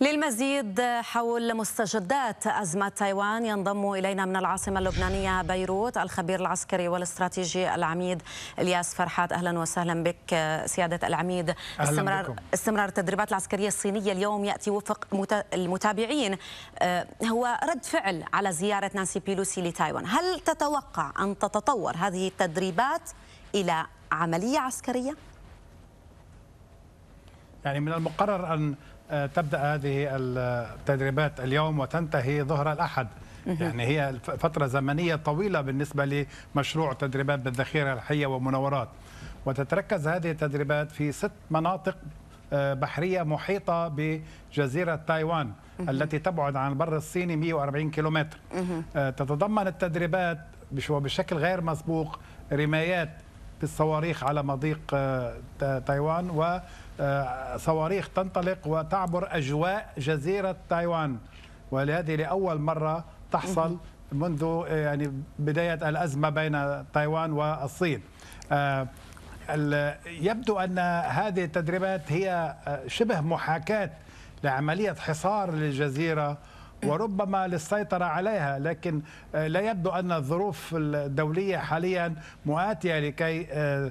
للمزيد حول مستجدات أزمة تايوان ينضم إلينا من العاصمة اللبنانية بيروت الخبير العسكري والاستراتيجي العميد الياس فرحات أهلا وسهلا بك سيادة العميد أهلاً استمرار, بكم. استمرار التدريبات العسكرية الصينية اليوم يأتي وفق المتابعين آه، هو رد فعل على زيارة نانسي بيلوسي لتايوان هل تتوقع أن تتطور هذه التدريبات إلى عملية عسكرية؟ يعني من المقرر أن تبدا هذه التدريبات اليوم وتنتهي ظهر الاحد يعني هي فتره زمنيه طويله بالنسبه لمشروع تدريبات بالذخيره الحيه ومناورات وتتركز هذه التدريبات في ست مناطق آه، بحريه محيطه بجزيره تايوان التي تبعد عن البر الصيني 140 كيلومتر آه، تتضمن التدريبات وبشكل غير مسبوق رمايات بالصواريخ على مضيق آه، تايوان وصواريخ آه، تنطلق وتعبر أجواء جزيرة تايوان ولهذه لأول مرة تحصل منذ آه، يعني بداية الأزمة بين تايوان والصين يبدو أن هذه التدريبات هي شبه محاكاة لعملية حصار للجزيرة وربما للسيطرة عليها لكن آه، لا يبدو أن الظروف الدولية حاليا مؤاتية لكي آه،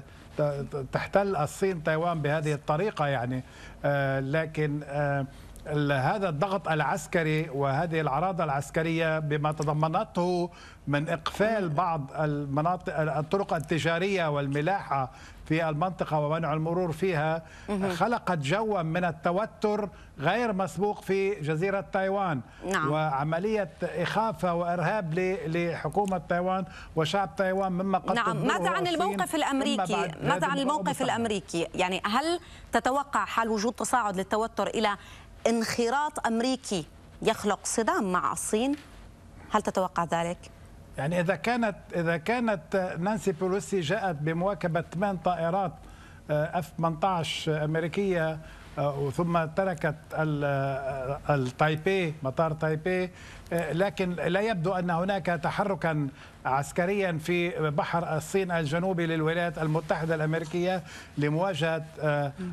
تحتل الصين تايوان بهذه الطريقة يعني آه، لكن هذا الضغط العسكري وهذه العراضة العسكرية بما تضمنته من إقفال بعض المناطق الطرق التجارية والملاحة في المنطقة ومنع المرور فيها خلقت جوا من التوتر غير مسبوق في جزيرة تايوان نعم. وعملية إخافة وإرهاب لحكومة تايوان وشعب تايوان مما قد نعم ماذا عن الموقف الأمريكي ماذا عن الموقف الأمريكي يعني هل تتوقع حال وجود تصاعد للتوتر إلى انخراط أمريكي يخلق صدام مع الصين هل تتوقع ذلك؟ يعني إذا كانت إذا كانت نانسي بولوسي جاءت بمواكبة ثمان طائرات اف آه، 18 امريكيه آه، ثم تركت التايبي آه، مطار تايبي لكن لا يبدو ان هناك تحركا عسكريا في بحر الصين الجنوبي للولايات المتحده الامريكيه لمواجهه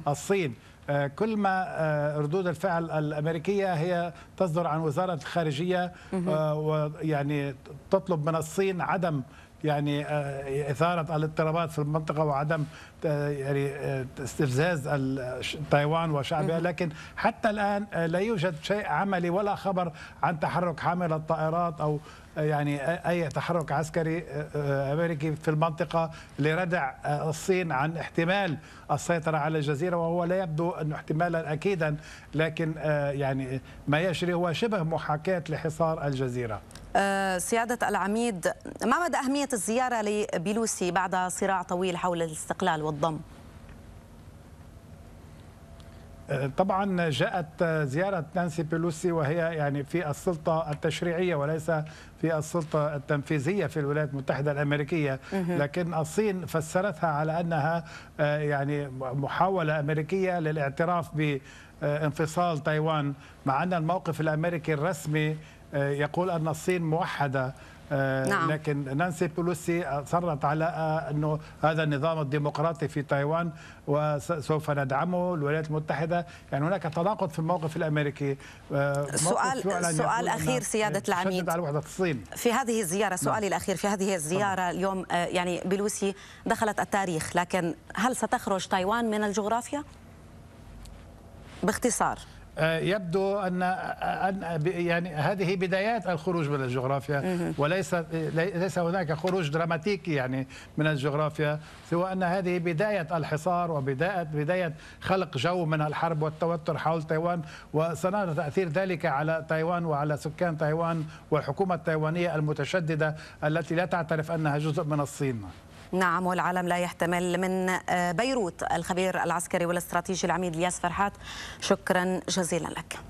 الصين آه، كل ما آه، ردود الفعل الامريكيه هي تصدر عن وزاره الخارجيه آه، ويعني تطلب من الصين عدم يعني آه، اثاره الاضطرابات في المنطقه وعدم يعني آه، استفزاز تايوان وشعبها لكن حتى الان آه، لا يوجد شيء عملي ولا خبر عن تحرك حامل الطائرات او يعني اي تحرك عسكري امريكي في المنطقه لردع الصين عن احتمال السيطره على الجزيره وهو لا يبدو انه احتمالا اكيدا لكن يعني ما يجري هو شبه محاكاه لحصار الجزيره آه، سيادة العميد ما مدى أهمية الزيارة لبيلوسي بعد صراع طويل حول الاستقلال والضم؟ آه، طبعا جاءت زيارة نانسي بيلوسي وهي يعني في السلطة التشريعية وليس في السلطة التنفيذية في الولايات المتحدة الأمريكية لكن الصين فسرتها على أنها آه، يعني محاولة أمريكية للاعتراف ب آه، انفصال تايوان مع أن الموقف الأمريكي الرسمي آه، يقول أن الصين موحدة آه، نعم. لكن نانسي بولوسي أصرت على أنه هذا النظام الديمقراطي في تايوان وسوف ندعمه الولايات المتحدة يعني هناك تناقض في الموقف الأمريكي سؤال سؤال أخير سيادة العميد على وحدة الصين في هذه الزيارة نعم. سؤالي نعم. الأخير في هذه الزيارة نعم. اليوم يعني بلوسي دخلت التاريخ لكن هل ستخرج تايوان من الجغرافيا؟ باختصار آه، يبدو ان ان يعني هذه بدايات الخروج من الجغرافيا وليس ليس هناك خروج دراماتيكي يعني من الجغرافيا سوى ان هذه بدايه الحصار وبدايه بدايه خلق جو من الحرب والتوتر حول تايوان وسنرى تاثير ذلك على تايوان وعلى سكان تايوان والحكومه التايوانيه المتشدده التي لا تعترف انها جزء من الصين. نعم والعالم لا يحتمل من آه، بيروت الخبير العسكري والاستراتيجي العميد الياس فرحات شكرا جزيلا لك